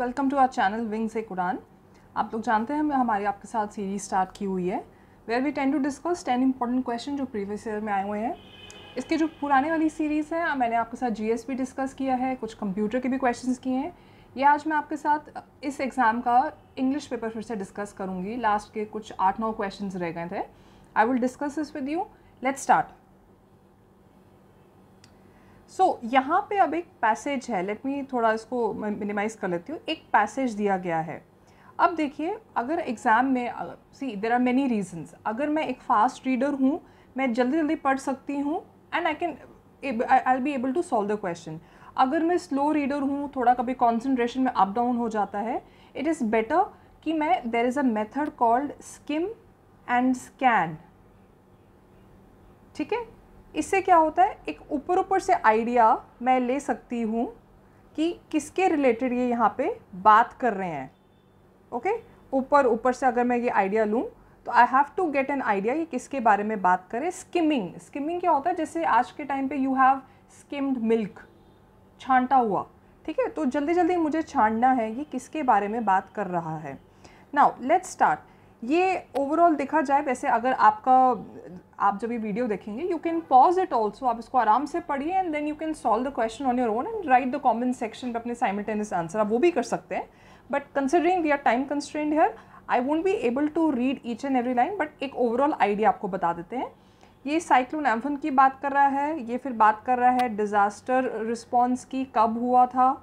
Welcome to our channel विंग से कुरान आप लोग जानते हैं हमारी आपके साथ सीरीज स्टार्ट की हुई है where we tend to discuss ten important question जो प्रीवियस ईयर में आए हुए हैं इसके जो पुराने वाली सीरीज़ है मैंने आपके साथ जी भी डिस्कस किया है कुछ कंप्यूटर के भी क्वेश्चन किए हैं ये आज मैं आपके साथ इस एग्ज़ाम का इंग्लिश पेपर फिर से डिस्कस करूँगी लास्ट के कुछ आठ नौ क्वेश्चन रह गए थे I will discuss this with you let's start so so, यहाँ पे अब एक पैसेज है लेट मी थोड़ा इसको मिनिमाइज कर लेती हूँ एक पैसेज दिया गया है अब देखिए अगर एग्ज़ाम में see there are many reasons अगर मैं एक फास्ट रीडर हूँ मैं जल्दी जल्दी पढ़ सकती हूँ and I can I be able to solve the question अगर मैं स्लो रीडर हूँ थोड़ा कभी कॉन्सेंट्रेशन में अप डाउन हो जाता है इट इज़ बेटर कि मैं there is a method called skim and scan ठीक है इससे क्या होता है एक ऊपर ऊपर से आइडिया मैं ले सकती हूँ कि किसके रिलेटेड ये यहाँ पे बात कर रहे हैं ओके ऊपर ऊपर से अगर मैं ये आइडिया लूँ तो I have to get an idea ये किसके बारे में बात करें स्किमिंग स्किमिंग क्या होता है जैसे आज के टाइम पे यू हैव स्किम्ड मिल्क छांटा हुआ ठीक है तो जल्दी जल्दी मुझे छांटना है ये किसके बारे में बात कर रहा है नाउ लेट्स स्टार्ट ये ओवरऑल देखा जाए वैसे अगर आपका आप जब ये वीडियो देखेंगे you can pause it also आप इसको आराम से पढ़िए and then you can solve the question on your own and write the comment section पर अपने साइमिलटेनियस आंसर आप वो भी कर सकते हैं but considering we are time constrained here I won't be able to read each and every line but एक overall idea आपको बता देते हैं ये साइक्लोन एम्फन की बात कर रहा है ये फिर बात कर रहा है डिज़ास्टर रिस्पॉन्स की कब हुआ था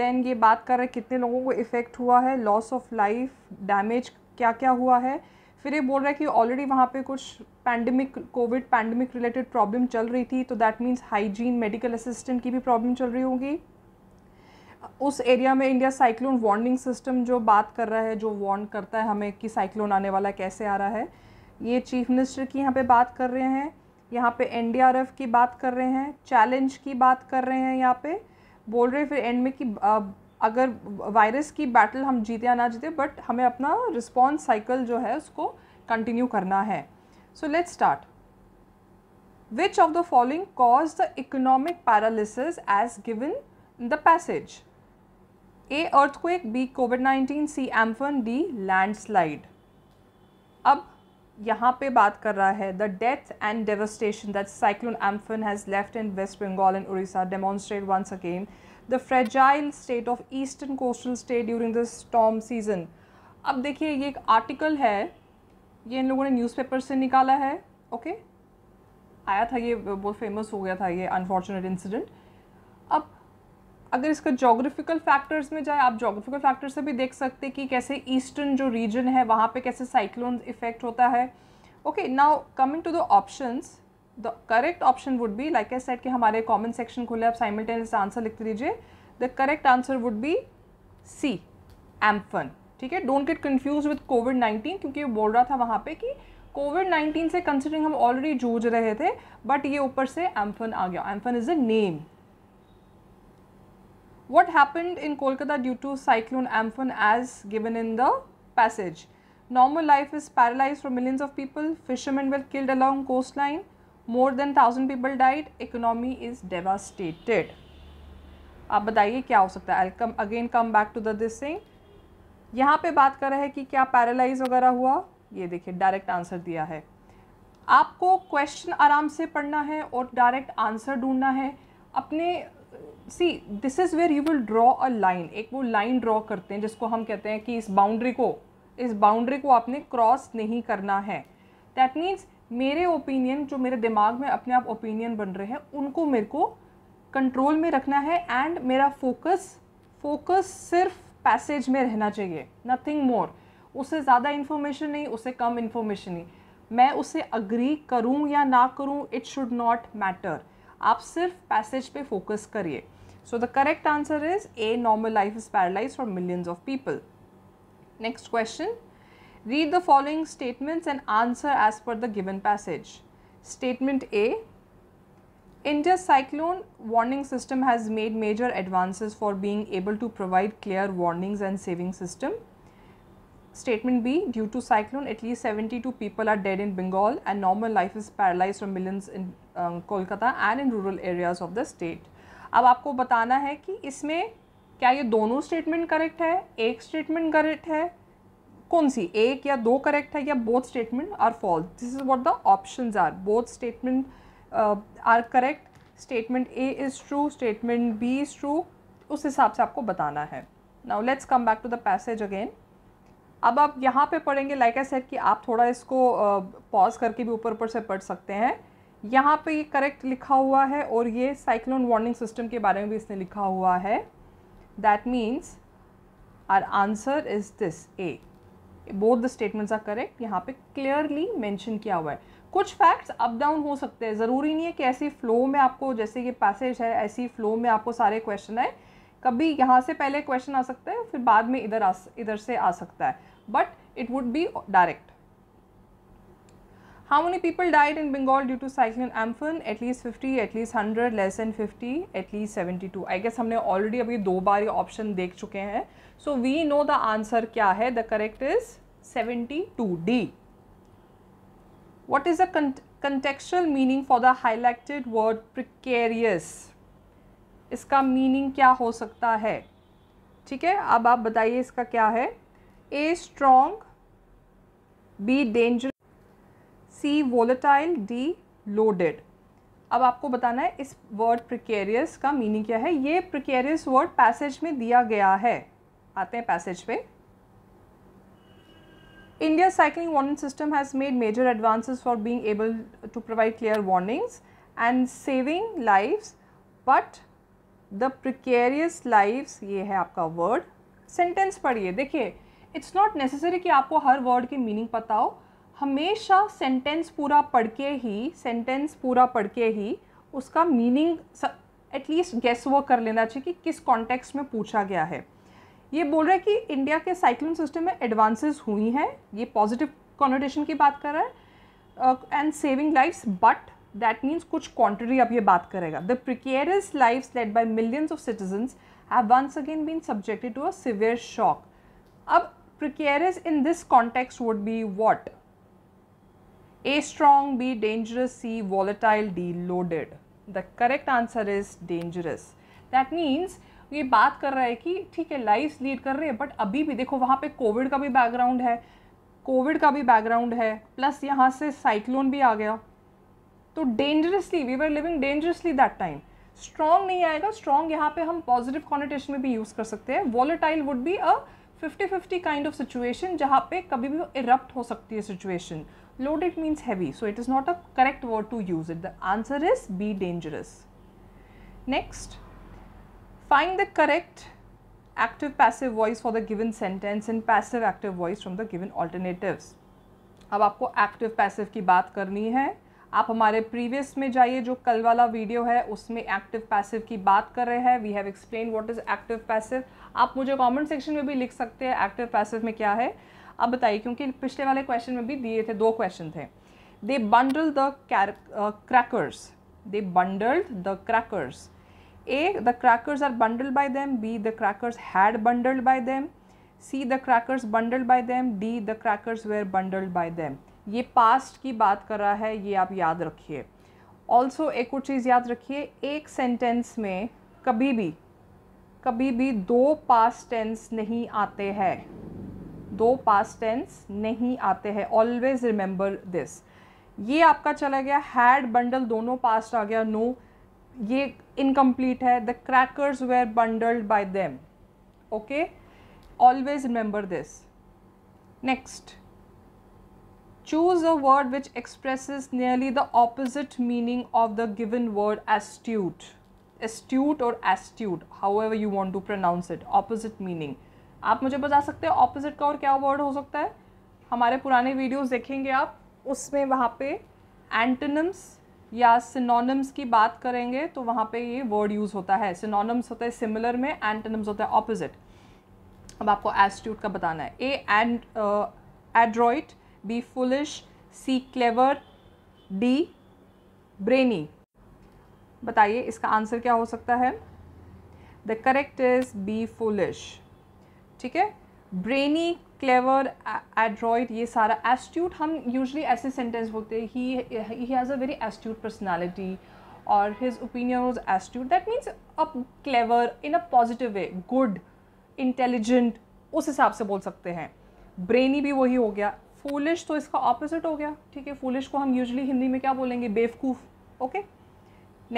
देन ये बात कर रहा है कितने लोगों को इफ़ेक्ट हुआ है लॉस ऑफ लाइफ डैमेज क्या क्या हुआ है फिर ये बोल रहा है कि ऑलरेडी वहाँ पे कुछ pandemic COVID pandemic related problem चल रही थी तो that means hygiene medical assistant की भी प्रॉब्लम चल रही होगी उस एरिया में इंडिया साइक्लोन वार्निंग सिस्टम जो बात कर रहा है जो वार्न करता है हमें कि साइक्लोन आने वाला कैसे आ रहा है ये चीफ मिनिस्टर की यहाँ पे बात कर रहे हैं यहाँ पे एन की बात कर रहे हैं चैलेंज की बात कर रहे हैं यहाँ पे बोल रहे फिर एंड में कि अगर वायरस की बैटल हम जीते या ना जीते बट हमें अपना रिस्पॉन्स साइकिल जो है उसको कंटिन्यू करना है so let start which of the following cause the economic paralysis as given the passage A earthquake B COVID nineteen C Amphan D landslide अब यहाँ पे बात कर रहा है the death and devastation that cyclone Amphan has left in West Bengal and Orissa demonstrate once again the fragile state of eastern coastal state during the storm season अब देखिए ये एक आर्टिकल है ये इन लोगों ने न्यूज़पेपर से निकाला है ओके आया था ये बहुत फेमस हो गया था ये अनफॉर्चुनेट इंसिडेंट अब अगर इसका जोग्राफिकल फैक्टर्स में जाए आप जोग्राफिकल फैक्टर्स से भी देख सकते कि कैसे ईस्टर्न जो रीजन है वहाँ पे कैसे साइक्लोन इफेक्ट होता है okay now coming to the options the correct option would be like a set कि हमारे कॉमेंट सेक्शन खुले आप साइमल्टेनियस आंसर लिख दीजिए the correct answer would be C Amphan ठीक है don't get confuse with COVID nineteen क्योंकि बोल रहा था वहाँ पे कि कोविड नाइन्टीन से कंसिडरिंग हम ऑलरेडी जूझ रहे थे बट ये ऊपर से एम्फन आ गया Amphan is a name happened in Kolkata due to cyclone Amphan as given in the passage normal life is paralyse for millions of people fisherman well killed along coast line more than thousand people died economy is devastated आप बताइए क्या हो सकता है I come again come back to the this thing यहाँ पे बात कर रहे हैं कि क्या पैरालाइज वगैरह हुआ ये देखिए डायरेक्ट आंसर दिया है आपको क्वेश्चन आराम से पढ़ना है और डायरेक्ट आंसर ढूंढना है अपने see this is where you will draw a line एक वो लाइन ड्रॉ करते हैं जिसको हम कहते हैं कि इस बाउंड्री को इस बाउंड्री को आपने क्रॉस नहीं करना है दैट मीन्स मेरे ओपिनियन जो मेरे दिमाग में अपने आप ओपिनियन बन रहे हैं उनको मेरे को कंट्रोल में रखना है एंड मेरा फोकस फोकस सिर्फ पैसेज में रहना चाहिए नथिंग मोर उससे ज़्यादा इन्फॉर्मेशन नहीं उससे कम इन्फॉर्मेशन नहीं मैं उसे अग्री करूँ या ना करूँ इट शुड नॉट मैटर आप सिर्फ पैसेज पे फोकस करिए so the correct answer is A normal life is paralyse for millions of people next question Read the following statements and answer as per the given passage. Statement A india cyclone warning system has made major advances for being able to provide clear warnings and saving system. Statement B Due to cyclone, at least 72 people are dead in Bengal and normal life is paralyzed for millions in um, Kolkata and in rural areas of the state. अब आपको बताना है कि इसमें क्या ये दोनों statement correct है एक स्टेटमेंट करेक्ट है कौन सी एक या दो करेक्ट है या both statement are false this is what the option are both statement are correct statement A is true statement B is true उस हिसाब से आपको बताना है now let's come back to the passage again अब आप यहाँ पे पढ़ेंगे लाइक आई सेट कि आप थोड़ा इसको पॉज uh, करके भी ऊपर ऊपर से पढ़ सकते हैं यहाँ पे ये करेक्ट लिखा हुआ है और ये साइक्लोन वार्निंग सिस्टम के बारे में भी इसने लिखा हुआ है that means our answer is this A both the statements are correct यहाँ पे क्लियरली मेंशन किया हुआ है कुछ फैक्ट्स अप डाउन हो सकते हैं ज़रूरी नहीं है कि ऐसी फ्लो में आपको जैसे ये पैसेज है ऐसी फ्लो में आपको सारे क्वेश्चन आए कभी यहाँ से पहले क्वेश्चन आ सकता है फिर बाद में इधर आ इधर से आ सकता है but it would be direct how many people died in Bengal due to cyclone Amphan at least fifty at least hundred less than fifty at least seventy two I guess हमने ऑलरेडी अभी दो बार ये ऑप्शन देख चुके हैं so we know the answer क्या है the correct is seventy two D what is the contextual meaning for the highlighted word precarious इसका मीनिंग क्या हो सकता है ठीक है अब आप बताइए इसका क्या है A strong B danger C volatile D loaded अब आपको बताना है इस वर्ड प्रिकेरियस का मीनिंग क्या है ये प्रिकेरियस वर्ड पैसेज में दिया गया है आते हैं पैसेज पे India cycling warning system has made major advances for being able to provide clear warnings and saving lives but the precarious lives ये है आपका वर्ड सेंटेंस पढ़िए देखिए इट्स नॉट नेसेसरी कि आपको हर वर्ड की मीनिंग पता हो हमेशा सेंटेंस पूरा पढ़ के ही सेंटेंस पूरा पढ़ के ही उसका मीनिंग एटलीस्ट गेस वर्क कर लेना चाहिए कि किस कॉन्टेक्स्ट में पूछा गया है ये बोल रहा है कि इंडिया के साइक्लोन सिस्टम में एडवांसेस हुई हैं ये पॉजिटिव कॉन्वर्टेशन की बात कर रहा है and saving lifes but that means कुछ क्वान्टिटी अब ये बात करेगा the precarious life led by millions of citizens have once again been subjected to a severe shock अब precarious in this context would be what A strong B dangerous C volatile D loaded the correct answer is dangerous that means ये बात कर रहा है कि ठीक है life lead कर रहे हैं बट अभी भी देखो वहाँ पे कोविड का भी बैकग्राउंड है कोविड का भी बैकग्राउंड है प्लस यहाँ से साइक्लोन भी आ गया तो dangerously we were living dangerously that time strong नहीं आएगा स्ट्रॉन्ग यहाँ पे हम पॉजिटिव कॉन्टेशन में भी यूज़ कर सकते हैं volatile would be a fifty fifty kind of situation जहाँ पे कभी भी इरप्ट हो सकती है situation loaded means heavy so it is not a correct word to use it the answer is B dangerous next Find the correct active passive voice for the given sentence and passive active voice from the given alternatives. अब आपको active passive की बात करनी है आप हमारे previous में जाइए जो कल वाला video है उसमें active passive की बात कर रहे हैं we have explained what is active passive आप मुझे comment section में भी लिख सकते हैं active passive में क्या है अब बताइए क्योंकि पिछले वाले question में भी दिए थे दो question थे they bundle the crackers they bundled the crackers A. The crackers are bundled by them. B. The crackers had bundled by them. C. The crackers bundled by them. D. The crackers were bundled by them. ये past की बात कर रहा है ये आप याद रखिए ऑल्सो एक और चीज़ याद रखिए एक सेंटेंस में कभी भी कभी भी दो पास्ट टेंस नहीं आते हैं दो पास्ट टेंस नहीं आते हैं ऑलवेज रिमेंबर दिस ये आपका चला गया हैड बंडल दोनों पास्ट आ गया नो no. ये इनकम्प्लीट है the crackers were bundled by them okay always remember this next choose a word which express nearly the opposite meaning of the given word astute astute और astute however you want to pronounce it opposite meaning आप मुझे बता सकते हैं opposite का और क्या word हो सकता है हमारे पुराने वीडियोज देखेंगे आप उसमें वहाँ पे एंटनम्स या सिनोनिम्स की बात करेंगे तो वहाँ पे ये वर्ड यूज़ होता है सिनोनिम्स होते हैं सिमिलर में एंटनम्स होते हैं ऑपोजिट अब आपको एस्ट्यूट का बताना है A and adroit B foolish C clever D brainy बताइए इसका आंसर क्या हो सकता है the correct is B foolish ठीक है ब्रेनी क्लेवर एड्रॉइड ये सारा एस्ट्यूट हम यूजली ऐसे सेंटेंस बोलते हैं he he has a very astute personality और his opinion was astute that means a clever in a positive way good intelligent उस हिसाब से बोल सकते हैं ब्रेनी भी वही हो गया फूलिश तो इसका ऑपोजिट हो गया ठीक है फूलिश को हम यूजली हिंदी में क्या बोलेंगे बेवकूफ़ okay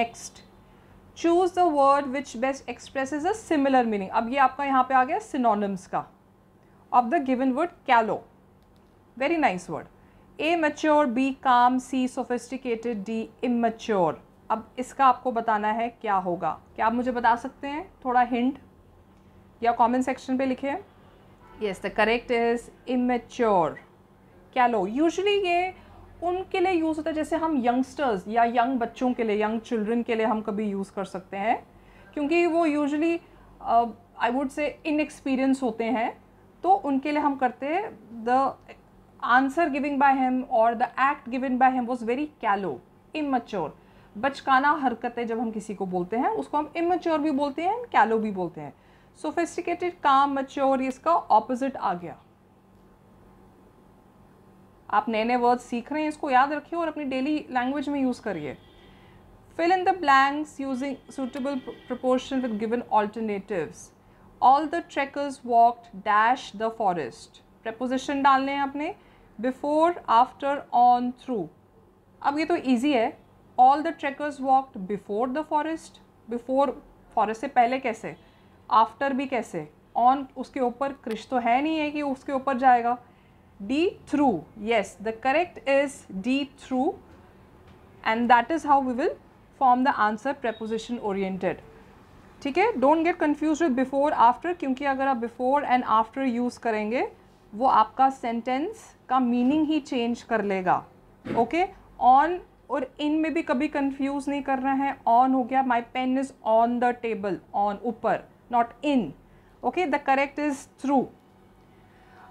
next choose the word which best express a similar meaning अब ये आपका यहाँ पे आ गया सिनोनिम्स का of the given word callow. Very nice word. A mature, B calm, C sophisticated, D immature. अब इसका आपको बताना है क्या होगा क्या आप मुझे बता सकते हैं थोड़ा हिंट या कमेंट सेक्शन पे लिखे yes the correct is immature क्या लो यूजली ये उनके लिए यूज़ होता है जैसे हम यंगस्टर्स या यंग बच्चों के लिए यंग चिल्ड्रन के लिए हम कभी यूज़ कर सकते हैं क्योंकि वो usually I would say inexperience होते हैं तो उनके लिए हम करते the answer giving by him और the act giving by him was very callow immature बचकाना हरकतें जब हम किसी को बोलते हैं उसको हम इमेच्योर भी बोलते हैं कैलो भी बोलते हैं सोफिस्टिकेटेड काम मच्योर इसका ऑपोजिट आ गया आप नए नए वर्ड सीख रहे हैं इसको याद रखिए और अपनी डेली लैंग्वेज में यूज़ करिए fill in the blanks using suitable proportion with given alternatives all the trackers walked dash the forest preposition डालने हैं अपने बिफोर आफ्टर ऑन थ्रू अब ये तो ईजी है all the trackers walked before the forest before forest से पहले कैसे आफ्टर भी कैसे ऑन उसके ऊपर क्रिश तो है नहीं है कि उसके ऊपर जाएगा D through yes the correct is D through and that is how we will form the answer preposition oriented ठीक है don't get confuse with before after क्योंकि अगर आप बिफोर एंड आफ्टर यूज़ करेंगे वो आपका सेंटेंस का मीनिंग ही change कर लेगा ओके okay? ऑन और इन में भी कभी कन्फ्यूज नहीं करना है ऑन हो गया my pen is on the table on ऊपर not in okay the correct is through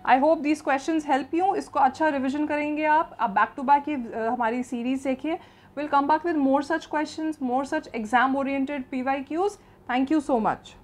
I hope these question help you इसको अच्छा रिविजन करेंगे आप आप बैक टू बैक ये हमारी सीरीज देखिए will come back with more such question more such exam oriented P Y Qs Thank you so much.